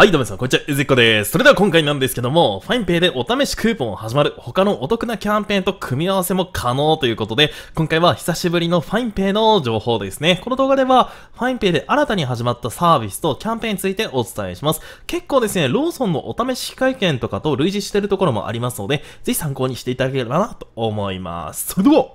はい、どうも皆さん、こんにちは、ゆずっこです。それでは今回なんですけども、ファインペイでお試しクーポンを始まる他のお得なキャンペーンと組み合わせも可能ということで、今回は久しぶりのファインペイの情報ですね。この動画では、ファインペイで新たに始まったサービスとキャンペーンについてお伝えします。結構ですね、ローソンのお試し会見とかと類似してるところもありますので、ぜひ参考にしていただければなと思います。それでは、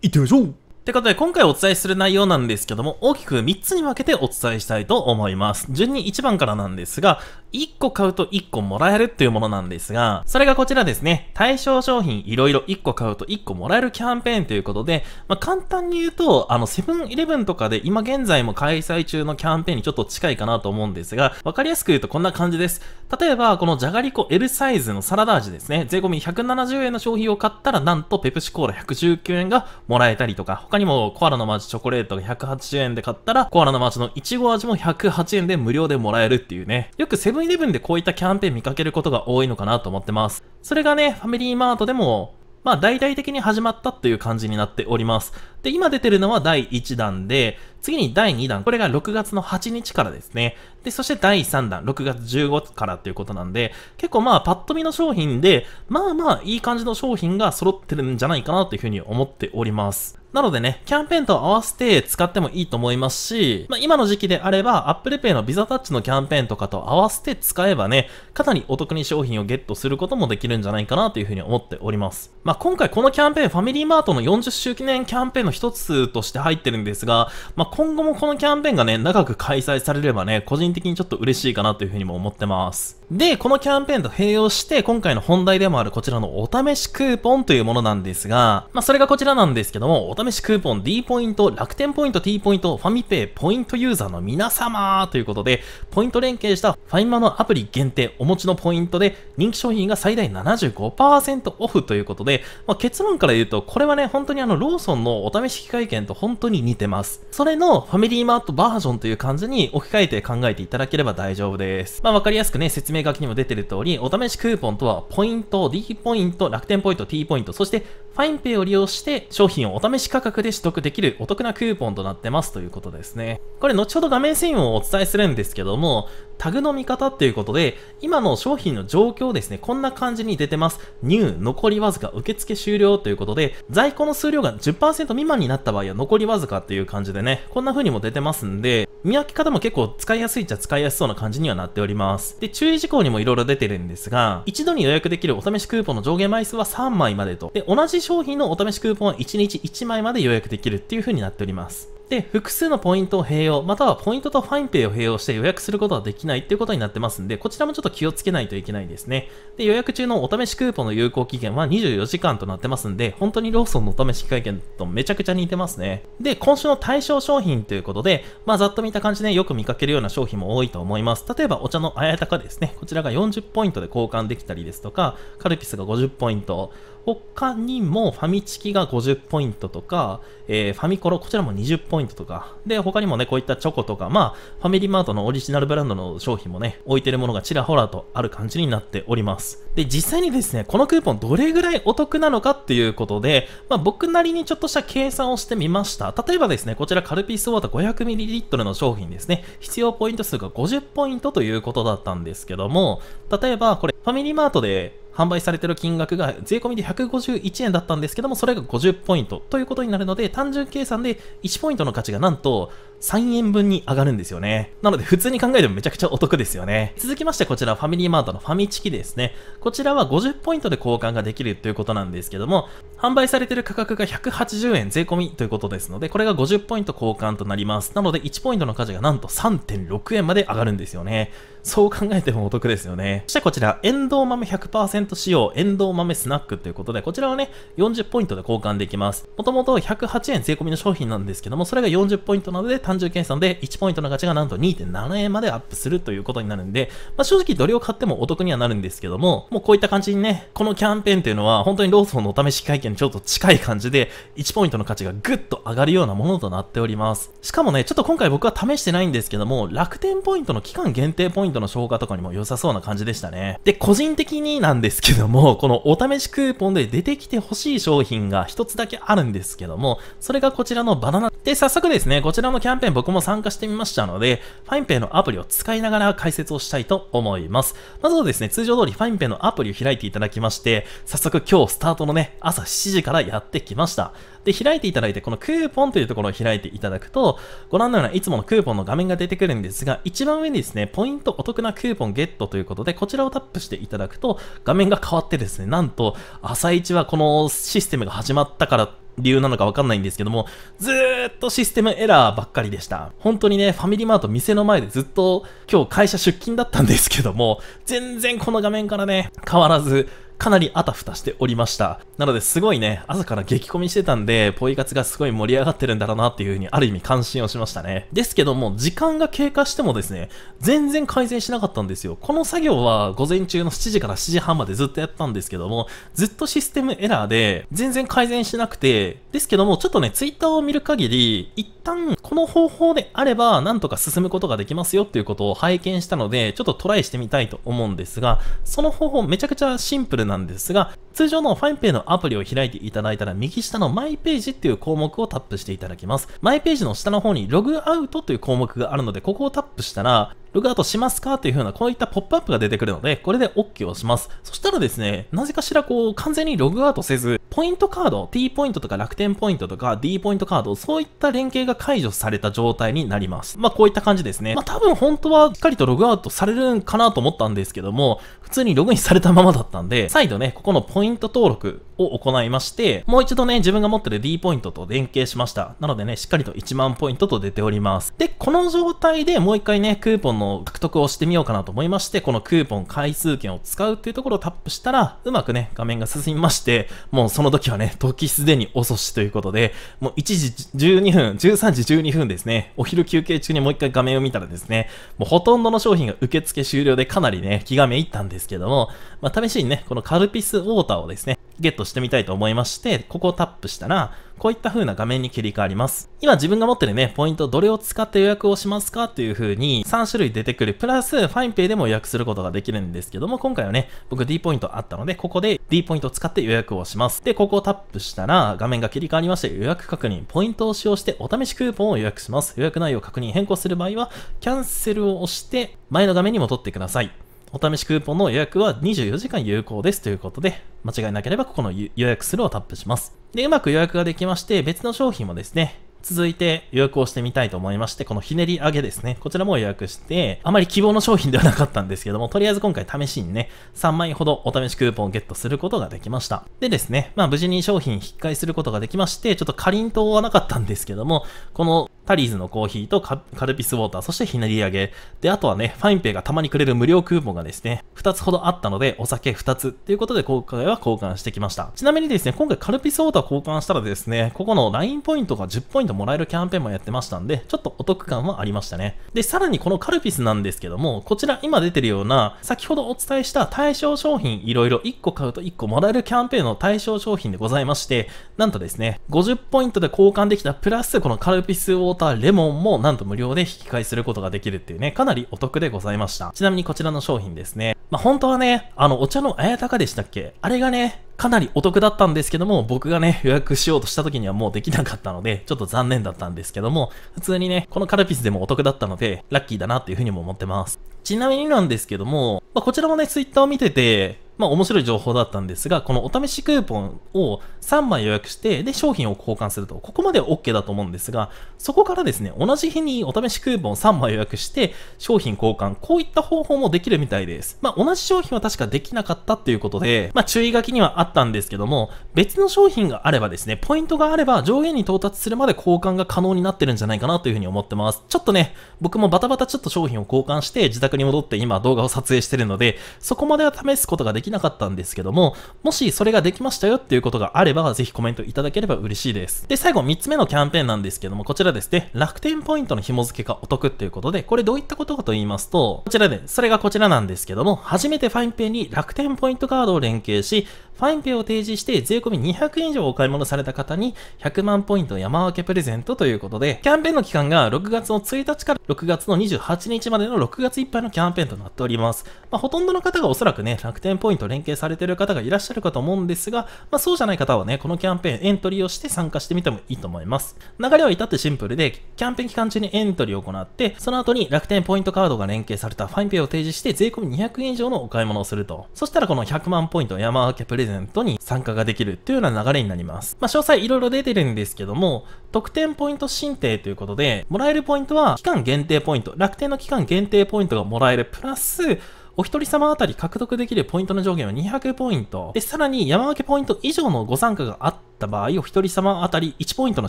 行ってみましょうってことで、今回お伝えする内容なんですけども、大きく3つに分けてお伝えしたいと思います。順に1番からなんですが、1個買うと1個もらえるっていうものなんですが、それがこちらですね。対象商品いろいろ1個買うと1個もらえるキャンペーンということで、まあ、簡単に言うと、あの、セブンイレブンとかで今現在も開催中のキャンペーンにちょっと近いかなと思うんですが、わかりやすく言うとこんな感じです。例えば、このじゃがりこ L サイズのサラダ味ですね。税込み170円の商品を買ったら、なんとペプシコーラ119円がもらえたりとか、他にもコアラのマーチチョコレートが180円で買ったら、コアラのマーチのいちご味も108円で無料でもらえるっていうね。よくセブンンイレブンでこういったキャンペーン見かけることが多いのかなと思ってます。それがね、ファミリーマートでも、まあ大々的に始まったという感じになっております。で、今出てるのは第1弾で、次に第2弾、これが6月の8日からですね。で、そして第3弾、6月15日からということなんで、結構まあパッと見の商品で、まあまあいい感じの商品が揃ってるんじゃないかなというふうに思っております。なのでね、キャンペーンと合わせて使ってもいいと思いますし、まあ、今の時期であれば、Apple Pay のビザタッチのキャンペーンとかと合わせて使えばね、かなりお得に商品をゲットすることもできるんじゃないかなというふうに思っております。まあ、今回このキャンペーン、ファミリーマートの40周記念キャンペーンの一つとして入ってるんですが、まあ、今後もこのキャンペーンがね、長く開催されればね、個人的にちょっと嬉しいかなというふうにも思ってます。で、このキャンペーンと併用して、今回の本題でもあるこちらのお試しクーポンというものなんですが、まあ、それがこちらなんですけども、お試しクーポン D ポイント、楽天ポイント T ポイント、ファミペイポイントユーザーの皆様ということで、ポイント連携したファインマのアプリ限定お持ちのポイントで、人気商品が最大75%オフということで、まあ、結論から言うと、これはね、本当にあの、ローソンのお試し機会券と本当に似てます。それのファミリーマートバージョンという感じに置き換えて考えていただければ大丈夫です。まあ、わかりやすくね、説明明書きにも出てる通り、お試しクーポンとは、ポイント、D ポイント、楽天ポイント、T ポイント、そしてファインペイを利用して商品をお試し価格で取得できるお得なクーポンとなってますということですね。これ後ほど画面専用をお伝えするんですけども、タグの見方っていうことで、今の商品の状況ですね、こんな感じに出てます。ニュー、残りわずか、受付終了ということで、在庫の数量が10%未満になった場合は残りわずかっていう感じでね、こんな風にも出てますんで、見分け方も結構使いやすいっちゃ使いやすそうな感じにはなっております。で、注意事項にも色々出てるんですが、一度に予約できるお試しクーポンの上限枚数は3枚までと。で、同じ商品のお試しクーポンは1日1枚まで予約できるっていう風になっております。で、複数のポイントを併用、またはポイントとファインペイを併用して予約することはできないっていうことになってますんで、こちらもちょっと気をつけないといけないですね。で、予約中のお試しクーポンの有効期限は24時間となってますんで、本当にローソンのお試し期間とめちゃくちゃ似てますね。で、今週の対象商品ということで、まあ、ざっと見た感じでよく見かけるような商品も多いと思います。例えば、お茶のあやたかですね。こちらが40ポイントで交換できたりですとか、カルピスが50ポイント、他にもファミチキが50ポイントとか、えー、ファミコロ、こちらも20ポイントとか、で、他にもね、こういったチョコとか、まあ、ファミリーマートのオリジナルブランドの商品もね、置いてるものがちらほらとある感じになっております。で、実際にですね、このクーポンどれぐらいお得なのかっていうことで、まあ、僕なりにちょっとした計算をしてみました。例えばですね、こちらカルピスウォーター 500ml の商品ですね、必要ポイント数が50ポイントということだったんですけども、例えばこれ、ファミリーマートで販売されてる金額が税込みで151円だったんですけども、それが50ポイントということになるので、単純計算で1ポイントの価値がなんと3円分に上がるんですよね。なので普通に考えてもめちゃくちゃお得ですよね。続きましてこちらファミリーマートのファミチキですね。こちらは50ポイントで交換ができるということなんですけども、販売されてる価格が180円税込みということですので、これが50ポイント交換となります。なので1ポイントの価値がなんと3.6円まで上がるんですよね。そう考えてもお得ですよね。そしてこちら、エンドウ豆100% 10%使用、エンドウ豆スナックということで、こちらはね、40ポイントで交換できます。もともと108円税込みの商品なんですけども、それが40ポイントなので、単純計算で1ポイントの価値がなんと2.7円までアップするということになるんで、まあ、正直どれを買ってもお得にはなるんですけども、もうこういった感じにね、このキャンペーンっていうのは、本当にローソンのお試し会見にちょっと近い感じで、1ポイントの価値がぐっと上がるようなものとなっております。しかもね、ちょっと今回僕は試してないんですけども、楽天ポイントの期間限定ポイントの消化とかにも良さそうな感じでしたね。で、個人的になんですですけども、このお試しクーポンで出てきて欲しい商品が一つだけあるんですけども、それがこちらのバナナ。で、早速ですね、こちらのキャンペーン僕も参加してみましたので、ファインペイのアプリを使いながら解説をしたいと思います。まずはですね、通常通りファインペイのアプリを開いていただきまして、早速今日スタートのね、朝7時からやってきました。で、開いていただいて、このクーポンというところを開いていただくと、ご覧のようないつものクーポンの画面が出てくるんですが、一番上にですね、ポイントお得なクーポンゲットということで、こちらをタップしていただくと、画面面が変わってですね、なんと、朝一はこのシステムが始まったから理由なのかわかんないんですけども、ずーっとシステムエラーばっかりでした。本当にね、ファミリーマート店の前でずっと今日会社出勤だったんですけども、全然この画面からね、変わらず、かなりあたふたしておりました。なのですごいね、朝から激混みしてたんで、ポイ活がすごい盛り上がってるんだろうなっていう風にある意味関心をしましたね。ですけども、時間が経過してもですね、全然改善しなかったんですよ。この作業は午前中の7時から7時半までずっとやったんですけども、ずっとシステムエラーで、全然改善しなくて、ですけども、ちょっとね、ツイッターを見る限り、一旦この方法であれば、なんとか進むことができますよっていうことを拝見したので、ちょっとトライしてみたいと思うんですが、その方法めちゃくちゃシンプルななんですが、通常のファインペイのアプリを開いていただいたら、右下のマイページっていう項目をタップしていただきます。マイページの下の方にログアウトという項目があるので、ここをタップしたら、ログアウトしますかというふうな、こういったポップアップが出てくるので、これで OK をします。そしたらですね、なぜかしらこう、完全にログアウトせず、ポイントカード、T ポイントとか楽天ポイントとか D ポイントカード、そういった連携が解除された状態になります。まあ、こういった感じですね。まあ、多分本当はしっかりとログアウトされるんかなと思ったんですけども、普通にログインされたままだったんで、再度ね、ここのポイント登録、を行いまして、もう一度ね、自分が持ってる D ポイントと連携しました。なのでね、しっかりと1万ポイントと出ております。で、この状態でもう一回ね、クーポンの獲得をしてみようかなと思いまして、このクーポン回数券を使うっていうところをタップしたら、うまくね、画面が進みまして、もうその時はね、時すでに遅しということで、もう1時12分、13時12分ですね、お昼休憩中にもう一回画面を見たらですね、もうほとんどの商品が受付終了でかなりね、気がめいったんですけども、まあ、試しにね、このカルピスウォーターをですね、ゲットしてみたいと思いまして、ここをタップしたら、こういった風な画面に切り替わります。今自分が持ってるね、ポイントどれを使って予約をしますかっていう風に3種類出てくる。プラス、ファインペイでも予約することができるんですけども、今回はね、僕 D ポイントあったので、ここで D ポイントを使って予約をします。で、ここをタップしたら、画面が切り替わりまして、予約確認、ポイントを使用してお試しクーポンを予約します。予約内容を確認変更する場合は、キャンセルを押して、前の画面に戻ってください。お試しクーポンの予約は24時間有効ですということで、間違いなければここの予約するをタップします。で、うまく予約ができまして、別の商品もですね、続いて予約をしてみたいと思いまして、このひねり上げですね。こちらも予約して、あまり希望の商品ではなかったんですけども、とりあえず今回試しにね、3枚ほどお試しクーポンをゲットすることができました。でですね、まあ無事に商品引っ換えすることができまして、ちょっとかりんとうはなかったんですけども、このタリーズのコーヒーとカルピスウォーター、そしてひなり揚げ。で、あとはね、ファインペイがたまにくれる無料クーポンがですね、2つほどあったので、お酒2つっていうことで今回は交換してきました。ちなみにですね、今回カルピスウォーター交換したらですね、ここの LINE ポイントが10ポイントもらえるキャンペーンもやってましたんで、ちょっとお得感はありましたね。で、さらにこのカルピスなんですけども、こちら今出てるような、先ほどお伝えした対象商品いろいろ1個買うと1個もらえるキャンペーンの対象商品でございまして、なんとですね、50ポイントで交換できたプラスこのカルピスウォーターたレモンもなんと無料で引き換えすることができるっていうね、かなりお得でございました。ちなみにこちらの商品ですね。まあ、本当はね、あの、お茶のあやたかでしたっけあれがね、かなりお得だったんですけども、僕がね、予約しようとした時にはもうできなかったので、ちょっと残念だったんですけども、普通にね、このカルピスでもお得だったので、ラッキーだなっていうふうにも思ってます。ちなみになんですけども、まあ、こちらもね、ツイッターを見てて、まあ面白い情報だったんですが、このお試しクーポンを3枚予約して、で、商品を交換すると。ここまでは OK だと思うんですが、そこからですね、同じ日にお試しクーポン3枚予約して、商品交換、こういった方法もできるみたいです。まあ同じ商品は確かできなかったっていうことで、まあ注意書きにはあったんですけども、別の商品があればですね、ポイントがあれば上限に到達するまで交換が可能になってるんじゃないかなというふうに思ってます。ちょっとね、僕もバタバタちょっと商品を交換して、自宅に戻って今動画を撮影してるので、そこまでは試すことができできなかったんですけども、もしそれができましたよっていうことがあれば、ぜひコメントいただければ嬉しいです。で、最後3つ目のキャンペーンなんですけども、こちらですね、楽天ポイントの紐付けがお得っていうことで、これどういったことかと言いますと、こちらで、それがこちらなんですけども、初めてファインペイに楽天ポイントカードを連携し、ファインペイを提示して税込み200円以上お買い物された方に100万ポイント山分けプレゼントということで、キャンペーンの期間が6月の1日から6月の28日までの6月いっぱいのキャンペーンとなっております。まあ、ほとんどの方がおそらくね、楽天ポイント連携されている方がいらっしゃるかと思うんですが、まあ、そうじゃない方はね、このキャンペーンエントリーをして参加してみてもいいと思います。流れは至ってシンプルで、キャンペーン期間中にエントリーを行って、その後に楽天ポイントカードが連携されたファインペイを提示して税込み200円以上のお買い物をすると。そしたらこの100万ポイント山分けプレレゼントに参加ができるというような流れになります。まあ、詳細いろいろ出てるんですけども、特典ポイント申請ということで、もらえるポイントは期間限定ポイント、楽天の期間限定ポイントがもらえる、プラス、お一人様あたり獲得できるポイントの上限は200ポイント。で、さらに山分けポイント以上のご参加があっった場合、お一人様あたり1ポイントの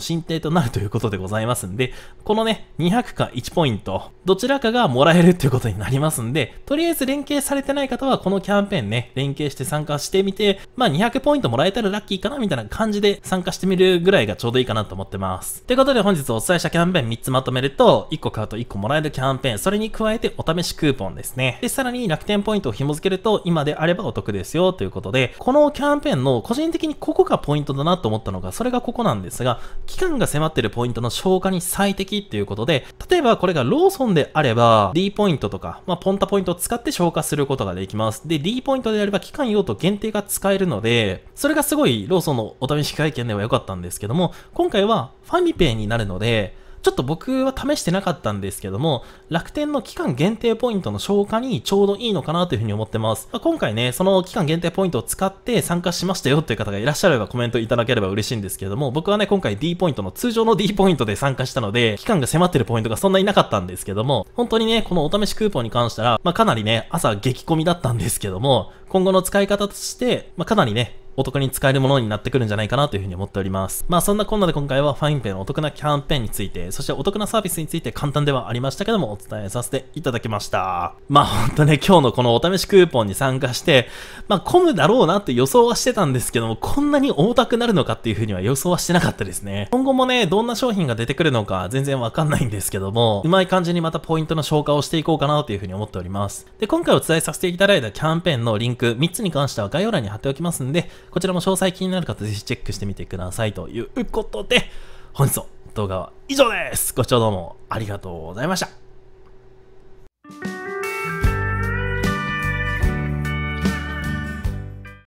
進呈となるということでございますんで、このね、200か1ポイント、どちらかがもらえるということになりますんで、とりあえず連携されてない方はこのキャンペーンね、連携して参加してみて、まあ200ポイントもらえたらラッキーかなみたいな感じで参加してみるぐらいがちょうどいいかなと思ってます。ということで本日お伝えしたキャンペーン3つまとめると、1個買うと1個もらえるキャンペーン、それに加えてお試しクーポンですね。で、さらに楽天ポイントを紐付けると、今であればお得ですよということで、このキャンペーンの個人的にここがポイントだなとと思ったのが、それがここなんですが、期間が迫ってるポイントの消化に最適っていうことで、例えばこれがローソンであれば、D ポイントとか、まあ、ポンタポイントを使って消化することができます。で、D ポイントであれば期間用途限定が使えるので、それがすごいローソンのお試し会見では良かったんですけども、今回はファミペイになるので、ちょっと僕は試してなかったんですけども、楽天の期間限定ポイントの消化にちょうどいいのかなというふうに思ってます。まあ、今回ね、その期間限定ポイントを使って参加しましたよという方がいらっしゃればコメントいただければ嬉しいんですけども、僕はね、今回 D ポイントの通常の D ポイントで参加したので、期間が迫ってるポイントがそんなになかったんですけども、本当にね、このお試しクーポンに関したら、まあ、かなりね、朝激混みだったんですけども、今後の使い方として、まあ、かなりね、お得に使えるものになってくるんじゃないかなというふうに思っております。まあそんなこんなで今回はファインペンのお得なキャンペーンについて、そしてお得なサービスについて簡単ではありましたけどもお伝えさせていただきました。まあほんとね、今日のこのお試しクーポンに参加して、まあ混むだろうなって予想はしてたんですけども、こんなに重たくなるのかっていうふうには予想はしてなかったですね。今後もね、どんな商品が出てくるのか全然わかんないんですけども、うまい感じにまたポイントの消化をしていこうかなというふうに思っております。で、今回お伝えさせていただいたキャンペーンのリンク3つに関しては概要欄に貼っておきますんで、こちらも詳細気になる方、ぜひチェックしてみてください。ということで、本日の動画は以上です。ご視聴どうもありがとうございました。